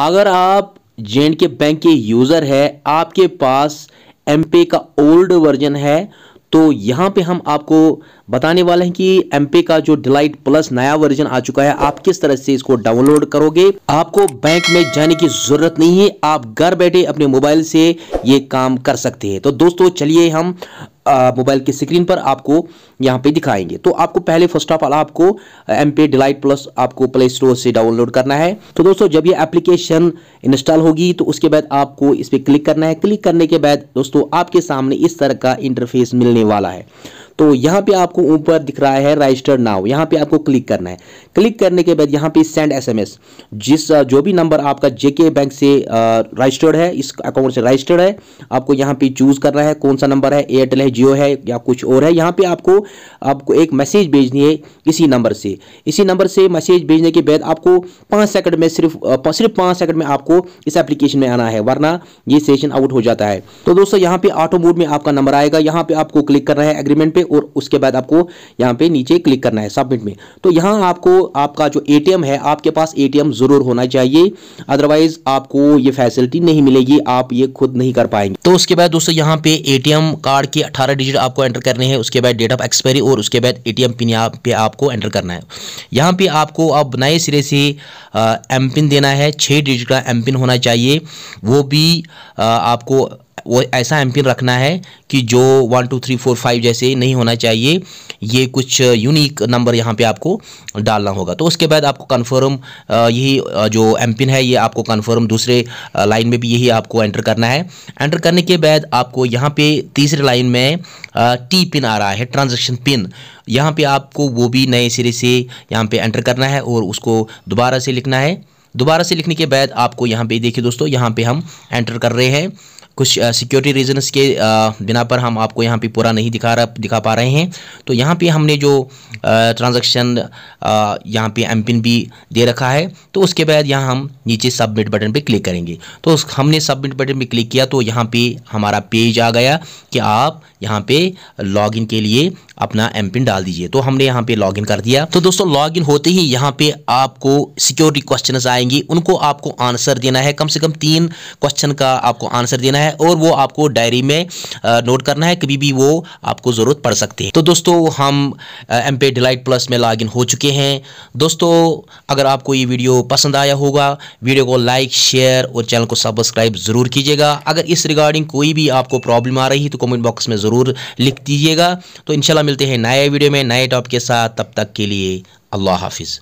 अगर आप जे के बैंक के यूज़र है आपके पास एम का ओल्ड वर्जन है तो यहाँ पे हम आपको बताने वाले हैं कि एम का जो डिलाइट प्लस नया वर्जन आ चुका है आप किस तरह से इसको डाउनलोड करोगे आपको बैंक में जाने की ज़रूरत नहीं है आप घर बैठे अपने मोबाइल से ये काम कर सकते हैं तो दोस्तों चलिए हम मोबाइल की स्क्रीन पर आपको यहाँ पे दिखाएंगे तो आपको पहले फर्स्ट ऑफ ऑल आपको एम पे डिलाइट प्लस आपको प्ले स्टोर से डाउनलोड करना है तो दोस्तों जब ये एप्लीकेशन इंस्टॉल होगी तो उसके बाद आपको इस पर क्लिक करना है क्लिक करने के बाद दोस्तों आपके सामने इस तरह का इंटरफेस मिलने वाला है तो यहाँ पे आपको ऊपर दिख रहा है रजिस्टर नाउ यहाँ पे आपको क्लिक करना है क्लिक करने के बाद यहाँ पे सेंड एसएमएस जिस जो भी नंबर आपका जेके बैंक से रजिस्टर्ड है इस अकाउंट से रजिस्टर्ड है आपको यहाँ पे चूज करना है कौन सा नंबर है एयरटेल है जियो है या कुछ और है यहाँ पर आपको आपको एक मैसेज भेजनी है इसी नंबर से इसी नंबर से मैसेज भेजने के बाद आपको पाँच सेकंड में सिर्फ सिर्फ पाँच सेकंड में आपको इस एप्लीकेशन में आना है वरना ये सेशन आउट हो जाता है तो दोस्तों यहाँ पे ऑटो मोड में आपका नंबर आएगा यहाँ पे आपको क्लिक करना है एग्रीमेंट पे और उसके बाद आपको यहाँ पे नीचे क्लिक करना है सबमिट में तो यहाँ आपको आपका जो एटीएम है आपके पास एटीएम ज़रूर होना चाहिए अदरवाइज आपको ये फैसिलिटी नहीं मिलेगी आप ये खुद नहीं कर पाएंगे तो उसके बाद दोस्तों यहाँ पे ए कार्ड के अठारह डिजिट आपको एंटर करने हैं उसके बाद डेट ऑफ एक्सपायरी और उसके बाद ए पिन यहाँ पे आपको एंटर करना है यहाँ पे आपको अब नए सिरे से एम पिन देना है छः डिजिट का एम पिन होना चाहिए वो भी आ, आपको वो ऐसा एम रखना है कि जो one two three four five जैसे नहीं होना चाहिए ये कुछ यूनिक नंबर यहाँ पे आपको डालना होगा तो उसके बाद आपको कन्फर्म यही जो एम है ये आपको कन्फर्म दूसरे लाइन में भी यही आपको एंटर करना है एंटर करने के बाद आपको यहाँ पे तीसरे लाइन में टी पिन आ रहा है ट्रांजेक्शन पिन यहाँ पर आपको वो भी नए सिरे से यहाँ पर एंटर करना है और उसको दोबारा से लिखना है दोबारा से लिखने के बाद आपको यहाँ पे देखिए दोस्तों यहाँ पे हम एंटर कर रहे हैं कुछ सिक्योरिटी रीजन्स के बिना पर हम आपको यहाँ पे पूरा नहीं दिखा रहा दिखा पा रहे हैं तो यहाँ पे हमने जो ट्रांजैक्शन यहाँ पे एम पिन भी दे रखा है तो उसके बाद यहाँ हम नीचे सबमिट बटन पे क्लिक करेंगे तो हमने सबमिट बटन पे क्लिक किया तो यहाँ पे हमारा पेज आ गया कि आप यहाँ पे लॉगिन के लिए अपना एम पिन डाल दीजिए तो हमने यहाँ पे लॉगिन कर दिया तो दोस्तों लॉगिन होते ही यहाँ पे आपको सिक्योरिटी क्वेश्चन आएंगे उनको आपको आंसर देना है कम से कम तीन क्वेश्चन का आपको आंसर देना है है और वो आपको डायरी में नोट करना है कभी भी वो आपको ज़रूरत पड़ सकती है तो दोस्तों हम एम पे डिलाइट प्लस में लॉग हो चुके हैं दोस्तों अगर आपको ये वीडियो पसंद आया होगा वीडियो को लाइक शेयर और चैनल को सब्सक्राइब ज़रूर कीजिएगा अगर इस रिगार्डिंग कोई भी आपको प्रॉब्लम आ रही है तो कमेंट बॉक्स में ज़रूर लिख दीजिएगा तो इंशाल्लाह मिलते हैं नए वीडियो में नए टॉपिक के साथ तब तक के लिए अल्लाह हाफिज़